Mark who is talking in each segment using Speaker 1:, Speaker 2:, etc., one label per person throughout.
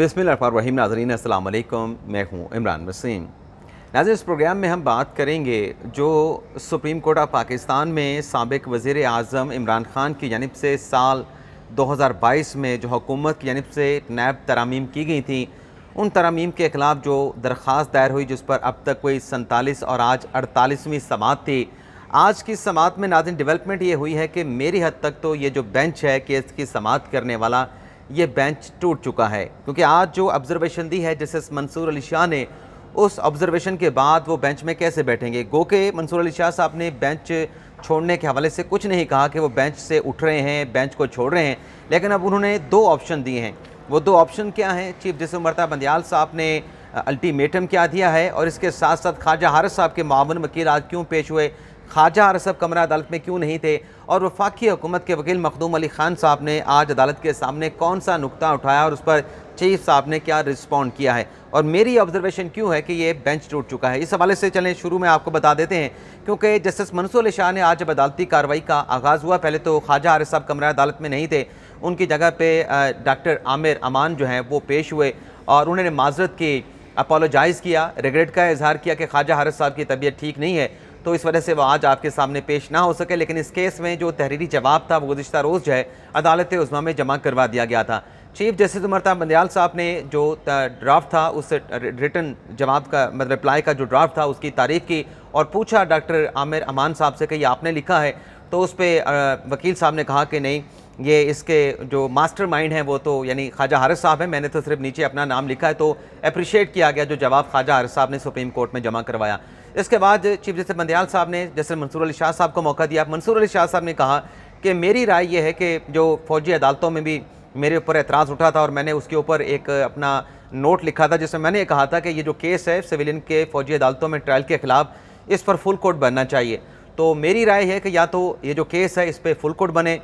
Speaker 1: रहीम नाजरीन असल मैं हूँ इमरान वसीम नाजर इस प्रोग्राम में हम बात करेंगे जो सुप्रीम कोर्ट ऑफ पाकिस्तान में सबक वज़ी अजम इमरान ख़ान की जानब से साल 2022 में जो हुकूमत की जानब से नैब तरामीम की गई थी उन तरामीम के ख़िलाफ़ जो दरख्वास्त दायर हुई जिस पर अब तक कोई सैंतालीस और आज अड़तालीसवीं समात थी आज की समात में नाजिन डेवलपमेंट ये हुई है कि मेरी हद तक तो ये जो बेंच है केस की समात करने वाला ये बेंच टूट चुका है क्योंकि आज जो ऑब्जर्वेशन दी है जस्टिस मंसूर अली शाह ने उस ऑब्जर्वेशन के बाद वो बेंच में कैसे बैठेंगे गो के मंसूर अली शाह साहब ने बेंच छोड़ने के हवाले से कुछ नहीं कहा कि वो बेंच से उठ रहे हैं बेंच को छोड़ रहे हैं लेकिन अब उन्होंने दो ऑप्शन दिए हैं वो दो ऑप्शन क्या हैं चीफ जस्टिस उमरता बंदयाल साहब ने अल्टीमेटम uh, क्या दिया है और इसके साथ साथ ख्वाजा हारिस साहब के मामून वकील आज क्यों पेश हुए ख्वाजा अरसब कमरा अदालत में क्यों नहीं थे और वफाकी हुकूमत के वकील मखदूम अली खान साहब ने आज अदालत के सामने कौन सा नुकता उठाया और उस पर चीफ साहब ने क्या रिस्पॉन्ड किया है और मेरी ऑब्जर्वेशन क्यों है कि ये बेंच टूट चुका है इस हवाले से चलें शुरू में आपको बता देते हैं क्योंकि जस्टिस मनसूर अली शाह ने आज जब अदालती कार्रवाई का आगाज़ हुआ पहले तो ख्वाजा आर साहब कमरा अदालत में नहीं थे उनकी जगह पे डॉक्टर आमिर अमान जो हैं वो पेश हुए और उन्होंने माजरत की अपोलोजाइज़ किया रिग्रेट का इजहार किया कि ख्वाजा हारस साहब की तबीयत ठीक नहीं है तो इस वजह से वो आज आपके सामने पेश ना हो सके लेकिन इस केस में जो तहरीरी जवाब था वो गुजशत रोज़ जो है अदालत उजमा में जमा करवा दिया गया था चीफ जस्टिस उमरता बंदयाल साहब ने जो ड्राफ्ट था उस रिटर्न जवाब का मतलब रिप्लाई का जो ड्राफ्ट था उसकी तारीफ़ की और पूछा डॉक्टर आमिर अमान साहब से कि ये आपने लिखा है तो उस पर वकील साहब ने कहा कि नहीं ये इसके जो मास्टर माइंड हैं वो तो यानी ख्वाजा हारिस साहब हैं मैंने तो सिर्फ नीचे अपना नाम लिखा है तो अप्रिशिएट किया गया जो जवाब ख्वाजा हारिस साहब ने सुप्रीम कोर्ट में जमा करवाया इसके बाद चीफ जस्टिस बंदयाल साहब ने जस्टिस मंसूर अली शाह साहब को मौका दिया मंसूर अली शाह साहब ने कहा कि मेरी राय यह है कि जो फौजी अदालतों में भी मेरे ऊपर एतराज़ उठा था और मैंने उसके ऊपर एक अपना नोट लिखा था जिसमें मैंने कहा था कि ये जो केस है सिविलियन के फौजी अदालतों में ट्रायल के ख़िलाफ़ इस पर फुल कोर्ट बनना चाहिए तो मेरी राय है कि या तो ये जो केस है इस पर फुल कोर्ट बने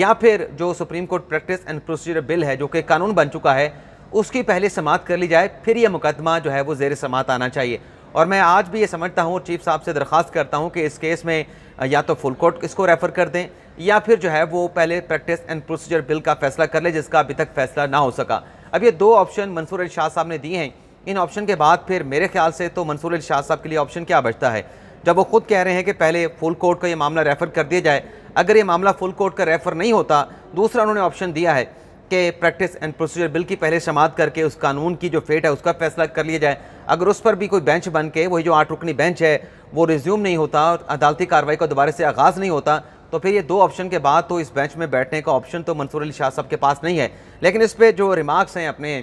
Speaker 1: या फिर जो supreme court practice and procedure bill है जो कि कानून बन चुका है उसकी पहले समाप्त कर ली जाए फिर यह मुकदमा जो है वो जेर समात आना चाहिए और मैं आज भी ये समझता हूँ चीफ साहब से दरख्वास्त करता हूँ कि इस केस में या तो फुल कोर्ट इसको रेफ़र कर दें या फिर जो है वो पहले प्रैक्टिस एंड प्रोसीजर बिल का फैसला कर ले जिसका अभी तक फैसला ना हो सका अब ये दो ऑप्शन मंसूर अली शाह साहब ने दिए हैं इन ऑप्शन के बाद फिर मेरे ख्याल से तो मंसूर अली शाह साहब के लिए ऑप्शन क्या बचता है जब वो खुद कह रहे हैं कि पहले फुल कोर्ट का ये मामला रेफ़र कर दिया जाए अगर ये मामला फुल कोर्ट का रेफ़र नहीं होता दूसरा उन्होंने ऑप्शन दिया है के प्रैक्टिस एंड प्रोसीजर बिल की पहले समाप्त करके उस कानून की जो फेट है उसका फैसला कर लिया जाए अगर उस पर भी कोई बेंच बन के वही जो आठ रुकनी बेंच है वो रिज्यूम नहीं होता और अदालती कार्रवाई का दोबारा से आगाज़ नहीं होता तो फिर ये दो ऑप्शन के बाद तो इस बेंच में बैठने का ऑप्शन तो मंसूर अली शाह साहब के पास नहीं है लेकिन इस पर जो रिमार्क्स हैं अपने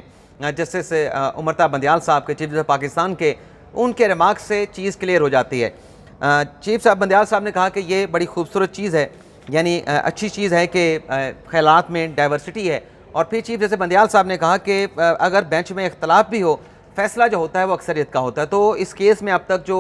Speaker 1: जस्टिस उमरता बंदयाल साहब के चीफ जस्टिस पाकिस्तान के उनके रिमार्क से चीज़ क्लियर हो जाती है चीफ साहब बंदयाल साहब ने कहा कि ये बड़ी खूबसूरत चीज़ है यानी अच्छी चीज़ है कि ख्यालात में डाइवर्सिटी है और फिर चीफ जैसे बंदियाल साहब ने कहा कि अगर बेंच में इख्तलाफ भी हो फैसला जो होता है वो अक्सरियत का होता है तो इस केस में अब तक जो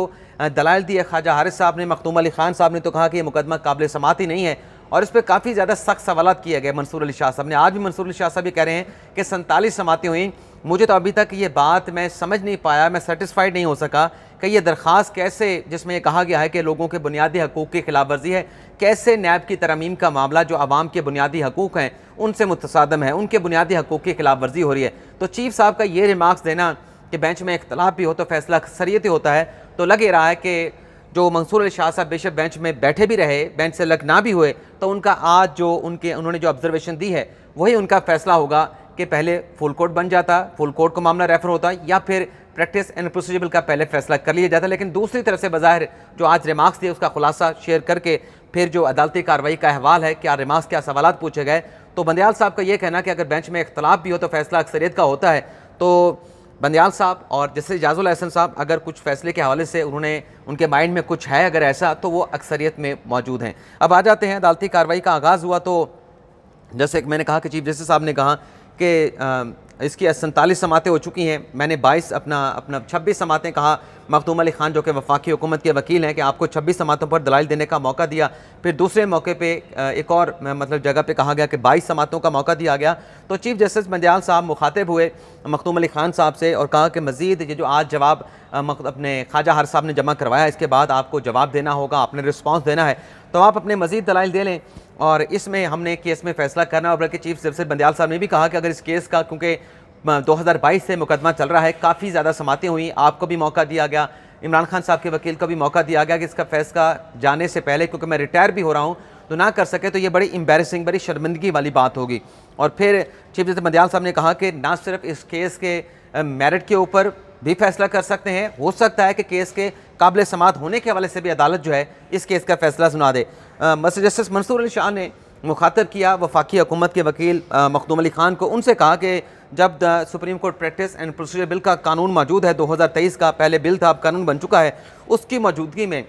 Speaker 1: दलाल दिए ख्वाजा हारिस साहब ने मखतूम अली खान साहब ने तो कहा कि ये मुकदमा काबिल समात ही नहीं है और इस पर काफ़ी ज़्यादा सख्त सवाल किए गए मंसूर अली शाह साहब ने आज भी मंसूर अली शाह साहब ये कह रहे हैं कि सैंतालीस समातें हुई मुझे तो अभी तक ये बात मैं समझ नहीं पाया मैं सेटिस्फाइड नहीं हो सका कि ये दरख्वास्त कैसे जिसमें ये कहा गया है कि लोगों के बुनियादी हकूक़ की खिलाफ वर्जी है कैसे नैब की तरमीम का मामला जो आवाम के बुनियादी हकूक़ हैं उनसे मुतसादम है उनके बुनियादी हकूक़ की खिलाफ वर्जी हो रही है तो चीफ साहब का ये रिमार्क्स देना कि बेंच में इख्तलाफ भी हो तो फैसला ही होता है तो लग ही रहा है कि जो मंसूर अली शाह साहब बेशक बेंच में बैठे भी रहे बेंच से लग ना भी हुए तो उनका आज जो उनके उन्होंने जो ऑब्जर्वेशन दी है वही उनका फैसला होगा कि पहले फुल कोर्ट बन जाता फुल कोर्ट को मामला रेफर होता या फिर प्रैक्टिस एंड प्रोसीजबल का पहले फैसला कर लिया जाता लेकिन दूसरी तरफ से बाहर जो आज रिमार्क्स थे उसका खुलासा शेयर करके फिर जो अदालती कार्रवाई का अहवाल है क्या रिमार्क्स क्या सवाल पूछे गए तो बंदयाल साहब का ये कहना कि अगर बेंच में इख्तलाफ भी हो तो फैसला अक्सरियत का होता है तो बंदयाल साहब और जैसे जाजुल अहसन साहब अगर कुछ फैसले के हवाले से उन्होंने उनके माइंड में कुछ है अगर ऐसा तो वो अक्सरियत में मौजूद हैं अब आ जाते हैं अदालती कार्रवाई का आगाज़ हुआ तो जैसे मैंने कहा कि चीफ जस्टिस साहब ने कहा कि इसकी सैंतालीस समातें हो चुकी हैं मैंने बाईस अपना अपना छब्बीस समातें कहा मखदूम अली खान जो कि वफाकी हुकूमत के वकील हैं कि आपको छब्बीस समातों पर दलाल देने का मौका दिया फिर दूसरे मौके पर एक और मतलब जगह पर कहा गया कि बाईस समातों का मौका दिया गया तो चीफ जस्टिस मंदयाल साहब मुखातिब हुए मखदूम अली खान साहब से और कहा कि मज़ीद ये जो आज जवाब अपने ख्वाजा हर साहब ने जमा करवाया इसके बाद आपको जवाब देना होगा आपने रिस्पॉन्स देना है तो आप अपने मज़ीद दलाल दे लें और इसमें हमने केस में फैसला करना और बल्कि चीफ जस्टिस बंदयाल साहब ने भी कहा कि अगर इस केस का क्योंकि 2022 से मुकदमा चल रहा है काफ़ी ज़्यादा समातें हुई आपको भी मौका दिया गया इमरान खान साहब के वकील को भी मौका दिया गया कि इसका फैसला जाने से पहले क्योंकि मैं रिटायर भी हो रहा हूँ तो ना कर सके तो ये बड़ी एम्बेरसिंग बड़ी शर्मिंदगी वाली बात होगी और फिर चीफ जस्टिस बंदयाल साहब ने कहा कि ना सिर्फ इस केस के मेरिट के ऊपर भी फैसला कर सकते हैं हो सकता है कि केस के काबिल समात होने के हवाले से भी अदालत जो है इस केस का फैसला सुना दे मस्टर जस्टिस मंसूर अली शाह ने मुखातब किया वफाकी हुकूमत के वकील मखदूम अली खान को उनसे कहा कि जब supreme court practice and procedure bill का कानून मौजूद है 2023 का पहले बिल था अब कानून बन चुका है उसकी मौजूदगी में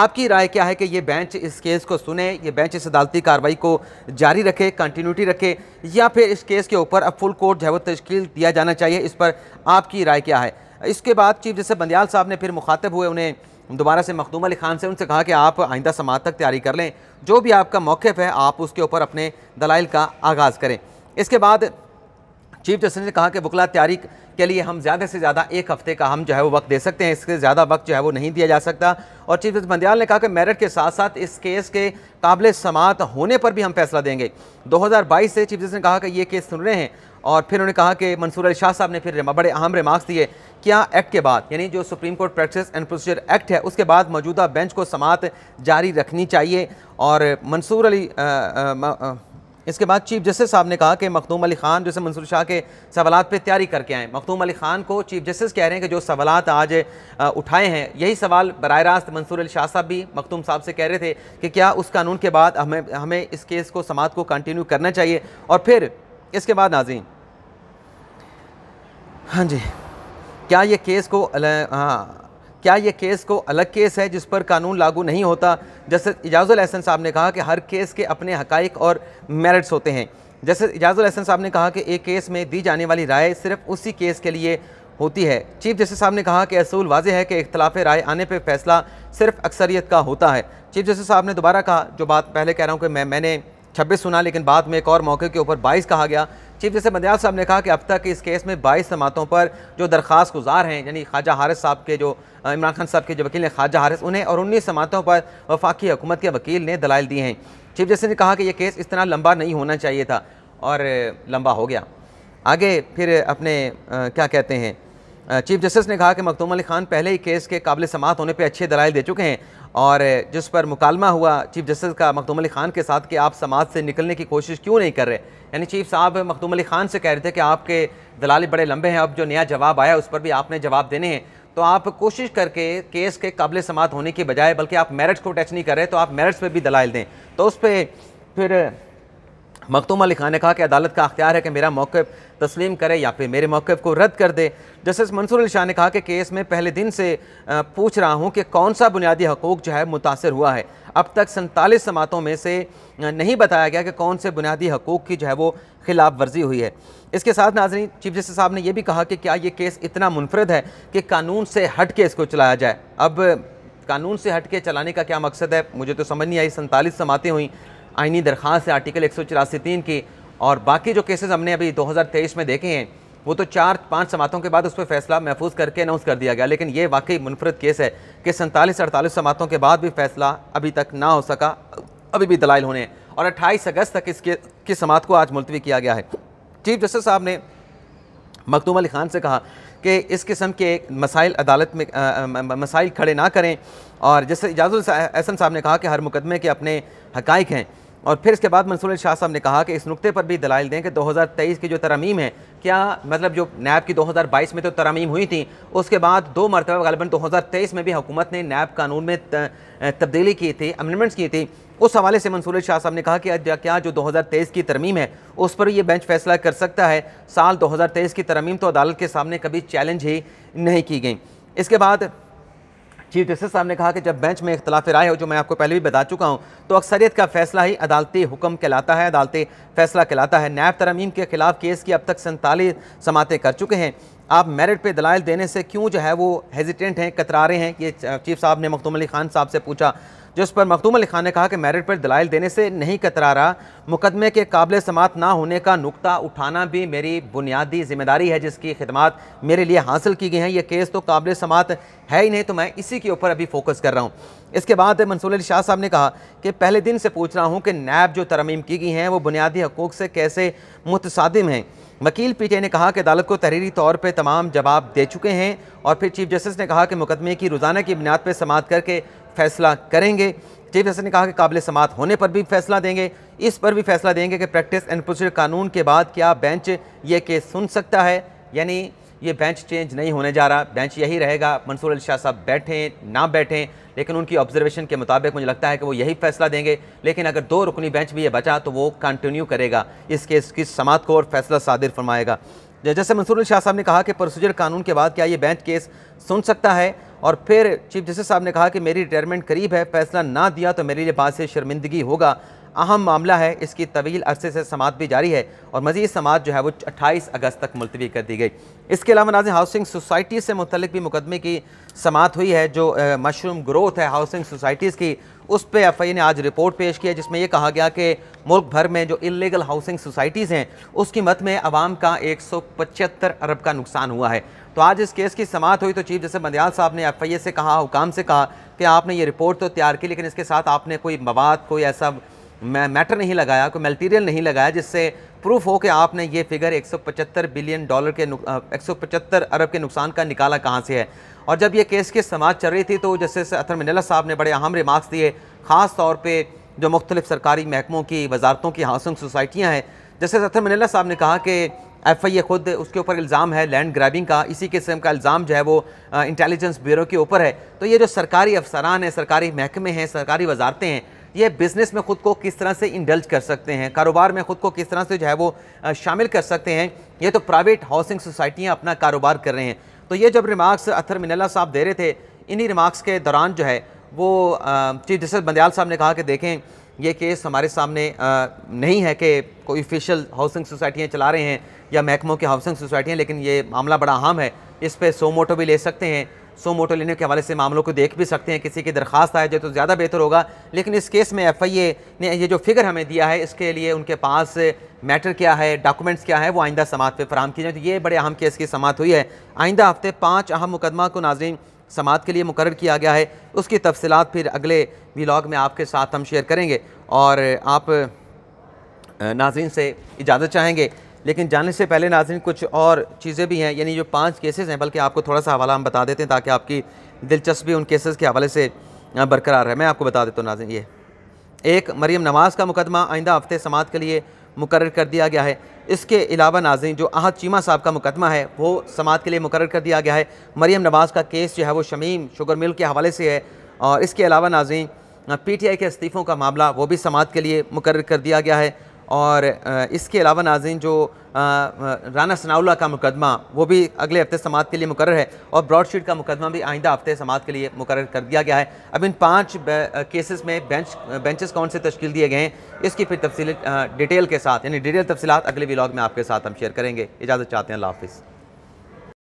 Speaker 1: आपकी राय क्या है कि ये बेंच इस केस को सुने ये बेंच इस अदालती कार्रवाई को जारी रखे कंटिन्यूटी रखे या फिर इस केस के ऊपर अब फुल कोर्ट जो है वो तश्कील दिया जाना चाहिए इस पर आपकी राय क्या है इसके बाद चीफ जस्टिस बंदयाल साहब ने फिर मुखातब हुए उन्हें दोबारा से मखदूम अली खान से उनसे कहा कि आप आइंदा समात तक तैयारी कर लें जो भी आपका मौक़ है आप उसके ऊपर अपने दलाइल का आगाज़ करें इसके बाद चीफ जस्टिस ने कहा कि वकला तैयारी के लिए हम ज़्यादा से ज़्यादा एक हफ़्ते का हम जो है वो वक्त दे सकते हैं इससे ज़्यादा वक्त जो है वो नहीं दिया जा सकता और चीफ जस्टिस बंदयाल ने कहा कि मेरिट के साथ साथ इस केस के काबिल समात होने पर भी हम फैसला देंगे 2022 से चीफ जस्टिस ने कहा कि ये केस सुन रहे हैं और फिर उन्होंने कहा कि मंसूर अली शाह साहब ने फिर बड़े अहम रिमार्क्स दिए क्या एक्ट के बाद यानी जो supreme court practice and procedure act है उसके बाद मौजूदा बेंच को समात जारी रखनी चाहिए और मंसूर अली इसके बाद चीफ जस्टिस साहब ने कहा कि मखदूम अली ख़ान जैसे मंसूर शाह के सवाल पर तैयारी करके आएँ मखदूम अली ख़ान को चीफ जस्टिस कह रहे हैं कि जो सवाल आज उठाए हैं यही सवाल बर रास्त मंसूर अली शाह साहब भी मखदूम साहब से कह रहे थे कि क्या उस कानून के बाद हमें हमें इस केस को समात को कंटिन्यू करना चाहिए और फिर इसके बाद नाजीन हाँ जी क्या ये केस को हाँ क्या ये केस को अलग केस है जिस पर कानून लागू नहीं होता जैसे इजाज़ुल एहसन साहब ने कहा कि हर केस के अपने हकाइक और मेरिट्स होते हैं जैसे इजाज़ुल एहसन साहब ने कहा कि एक केस में दी जाने वाली राय सिर्फ उसी केस के लिए होती है चीफ जस्टिस साहब ने कहा कि असूल वाजह है कि इख्तलाफ राय आने पर फैसला सिर्फ अक्सरियत का होता है चीफ जस्टिस साहब ने दोबारा कहा जो बात पहले कह रहा हूँ कि मैं मैंने छब्बीस सुना लेकिन बाद में एक और मौके के ऊपर बाईस कहा गया चीफ जस्टिस बंदयाल साहब ने कहा कि अब तक इस केस में बाईस समातों पर जो दरख्वास्त गुजार हैं यानी ख्वाजा हारिस साहब के जो इमरान खान साहब के जो वकील हैं ख्वाजा हारिस उन्हें और उन्नीस समातों पर वफाकी हुकूमत के वकील ने दलाल दिए हैं चीफ जस्टिस ने कहा कि यह केस इस तरह लंबा नहीं होना चाहिए था और लंबा हो गया आगे फिर अपने क्या कहते हैं चीफ जस्टिस ने कहा कि मखदूम अली खान पहले ही केस के काबिल समात होने पर अच्छे दलाइल दे चुके हैं और जिस पर मुकालमा हुआ चीफ जस्टिस का मखदूम अली खान के साथ कि आप समाज से निकलने की कोशिश क्यों नहीं कर रहे यानी चीफ साहब मखदूम अली खान से कह रहे थे कि आपके दलाल बड़े लंबे हैं अब जो नया जवाब आया उस पर भी आपने जवाब देने हैं तो आप कोशिश करके केस के काबिल समात होने के बजाय बल्कि आप मेरिट्स को टच नहीं कर रहे तो आप मेरिट्स पर भी दलाइल दें तो उस पर फिर मखतूम अली खान ने कहा कि अदालत का अख्तियार है कि मेरा मौक़ तस्लीम करे या फिर मेरे मौक़ को रद्द कर दे जस्टिस मंसूर अली शाह ने कहा कि केस में पहले दिन से पूछ रहा हूँ कि कौन सा बुनियादी हकूक़ जो है मुतासर हुआ है अब तक सैंतालीस समातों में से नहीं बताया गया कि कौन से बुनियादी हकूक़ की जो है वो खिलाफ वर्जी हुई है इसके साथ नाजरीन चीफ जस्टिस साहब ने यह भी कहा कि क्या ये केस इतना मुनफरद है कि कानून से हट के इसको चलाया जाए अब कानून से हट के चलाने का क्या मकसद है मुझे तो समझ नहीं आई सैंतालीस समातें हुई आइनी दरख्वास्त है आर्टिकल एक सौ तीन की और बाकी जो केसेस हमने अभी 2023 में देखे हैं वो तो चार पाँच समातों के बाद उस पर फैसला महफूज करके अनाउंस कर दिया गया लेकिन ये वाकई मुनफरद केस है कि सैंतालीस अड़तालीस समातों के बाद भी फैसला अभी तक ना हो सका अभी भी दलाइल होने और अट्ठाईस अगस्त तक इसके की समात को आज मुलतवी किया गया है चीफ जस्टिस साहब ने मखदूम अली खान से कहा कि इस किस्म के मसाइल अदालत में मसाइल खड़े ना करें और जैसे इजाज़ुल एहसन साहब ने कहा कि हर मुकदमे के अपने हकाइक हैं और फिर इसके बाद मंसूर शाह साहब ने कहा कि इस नुकते पर भी दलाइल दें कि 2023 की जो तरमीम है क्या मतलब जो नैब की 2022 में तो तरमीम हुई थी उसके बाद दो मरतबा हज़ार 2023 में भी हुकूमत ने नैब कानून में तब्दीली की थी अमेंडमेंट्स की थी उस हवाले से मंसूर शाह साहब ने कहा कि क्या जो 2023 की तरमीम है उस पर यह बेंच फैसला कर सकता है साल तेईस की तरमीम तो अदालत के सामने कभी चैलेंज ही नहीं की गई इसके बाद चीफ जस्टिस साहब ने कहा कि जब बेंच में इख्तलाफ राय हो जो मैं आपको पहले भी बता चुका हूँ तो अक्सरियत का फैसला ही अदालती हुक्म कहलाता है अदालती फैसला कहलाता है नैब तरमीम के खिलाफ केस की अब तक सैंतालीस समातें कर चुके हैं आप मेरिट पे दलाल देने से क्यों जो है वो हेजिटेंट हैं कतरा रहे हैं ये चीफ साहब ने मखदूम अली खान साहब से पूछा जिस पर मखदूम अली खान ने कहा कि मेरिट पर दलाइल देने से नहीं कतरा रहा मुकदमे के काबिल समात ना होने का नुकता उठाना भी मेरी बुनियादी जिम्मेदारी है जिसकी खदमात मेरे लिए हासिल की गई हैं यह केस तो काबिल समात है ही नहीं तो मैं इसी के ऊपर अभी फोकस कर रहा हूँ इसके बाद मंसूर अली शाह साहब ने कहा कि पहले दिन से पूछ रहा हूँ कि नैब जो तरमीम की गई हैं वो बुनियादी हकूक़ से कैसे मुतसादिम हैं वकील पीके ने कहा कि अदालत को तहरीरी तौर पर तमाम जवाब दे चुके हैं और फिर चीफ जस्टिस ने कहा कि मुकदमे की रोज़ाना की बुनियाद पर समात करके फैसला करेंगे चीफ जस्टिस ने कहा कि काबिल समात होने पर भी फैसला देंगे इस पर भी फैसला देंगे कि प्रैक्टिस एंड प्रोसीजर कानून के बाद क्या बेंच ये केस सुन सकता है यानी ये बेंच चेंज नहीं होने जा रहा बेंच यही रहेगा मंसूर अली शाह साहब बैठें ना बैठें लेकिन उनकी ऑब्जर्वेशन के मुताबिक मुझे लगता है कि वो यही फैसला देंगे लेकिन अगर दो रुकनी बेंच भी ये बचा तो वो कंटिन्यू करेगा इस केस की समात को और फैसला सादिर फरमाएगा जैसे मंसूर अली शाह साहब ने कहा कि प्रोसीजर कानून के बाद क्या ये बेंच केस सुन सकता है और फिर चीफ जस्टिस साहब ने कहा कि मेरी रिटायरमेंट करीब है फैसला ना दिया तो मेरे लिए बात से शर्मिंदगी होगा अहम मामला है इसकी तवील अरसे से समात भी जारी है और मजीद समात जो है वो अट्ठाईस अगस्त तक मुलतवी कर दी गई इसके अलावा नाजिन हाउसिंग सोसाइटी से मुतलिक भी मुकदमे की समात हुई है जो मशरूम ग्रोथ है हाउसिंग सोसाइटीज़ की उस पर एफ आई ने आज रिपोर्ट पेश की है जिसमें यह कहा गया कि मुल्क भर में जो इलीगल हाउसिंग सोसाइटीज़ हैं उसकी मत में आवाम का एक सौ पचहत्तर अरब का नुकसान हुआ है तो आज इस केस की समात हुई तो चीफ जस्टिस मंदयाल साहब ने एफ आई ए से कहा हुकाम से कहा कि आपने ये रिपोर्ट तो तैयार की लेकिन इसके साथ आपने कोई मवाद कोई ऐसा मैटर नहीं लगाया कोई मल्टीरियल नहीं लगाया जिससे प्रूफ हो कि आपने ये फिगर 175 बिलियन डॉलर के एक अरब के नुकसान का निकाला कहाँ से है और जब ये केस की समाज चल रही थी तो जस्टिस अथर मिनला साहब ने बड़े अहम रिमार्क्स दिए ख़ास तौर पर जो मुख्तलिफ सरकारी महकमों की वजारतों की हाउसिंग सोसाइटियाँ हैं जस्टिस अथर मिनला साहब ने कहा कि एफ आई ए खुद उसके ऊपर इल्ज़ाम है लैंड ग्रैबिंग का इसी किस्म का इल्ज़ाम जो है वो इंटेलिजेंस ब्यूरो के ऊपर है तो ये जो सरकारी अफसरान हैं सरकारी महकमे हैं सरकारी वजारतें हैं ये बिज़नेस में ख़ुद को किस तरह से इंडल्ज कर सकते हैं कारोबार में ख़ुद को किस तरह से जो है वो शामिल कर सकते हैं ये तो प्राइवेट हाउसिंग सोसाइटियाँ अपना कारोबार कर रहे हैं तो ये जब रिमार्क्स अथर मिनला साहब दे रहे थे इन्हीं रिमार्क्स के दौरान जो है वो चीफ जस्टिस बंदयाल साहब ने कहा कि देखें ये केस हमारे सामने नहीं है कि कोई ऑफिशियल हाउसिंग सोसाइटियाँ चला रहे हैं या महकमों की हाउसिंग सोसाइटियाँ लेकिन ये मामला बड़ा अहम है इस पर सो मोटो भी ले सकते हैं सो मोटो लेने के हवाले से मामलों को देख भी सकते हैं किसी की दरख्वास्त आए तो ज़्यादा बेहतर होगा लेकिन इस केस में एफ आई ए ने ये जो फिगर हमें दिया है इसके लिए उनके पास मैटर क्या है डॉक्यूमेंट्स क्या है वो आइंदा समात पर फ्राहम की जाए तो ये बड़े अहम केस की समात हुई है आइंदा हफ्ते पाँच अहम मुकदमा को नाजरीन समात के लिए मुकर किया गया है उसकी तफसलत फिर अगले व्लाग में आपके साथ हम शेयर करेंगे और आप नाजरन से इजाज़त चाहेंगे लेकिन जाने से पहले नाजरन कुछ और चीज़ें भी हैं यानी जो पाँच केसेस हैं बल्कि आपको थोड़ा सा हवाला हम बता देते हैं ताकि आपकी दिलचस्पी उन केसेस के हवाले से बरकरार है मैं आपको बता देता हूँ नाजिन ये एक मरीम नवाज़ का मुकदमा आइंदा हफ्ते समात के लिए मुकर कर दिया गया है इसके अलावा नाजरीन जो अहद चीमा साहब का मुकदमा है वो समात के लिए मुकर कर दिया गया है मरीम नवाज़ का केस जो है वो शमीम शुगर मिल के हवाले से है और इसके अलावा नाजरीन पी टी आई के इस्तीफ़ों का मामला वो भी समात के लिए मुकर कर दिया गया है और इसके अलावा नाजिन जो राना सनाउल्ला का मुकदमा वो भी अगले हफ्ते समात के लिए मुकर है और ब्रॉडशीट का मुकदमा भी आइंदा हफ्ते समात के लिए मुकर कर दिया गया है अब इन पाँच केसेस में बेंच बेंचेस कौन से तश्ल दिए गए हैं इसकी फिर तफसी डिटेल के साथ यानी डिटेल तफसीत अगले ब्लॉग में आपके साथ हम शेयर करेंगे इजाज़त चाहते हैं अल्लाह हाफिज़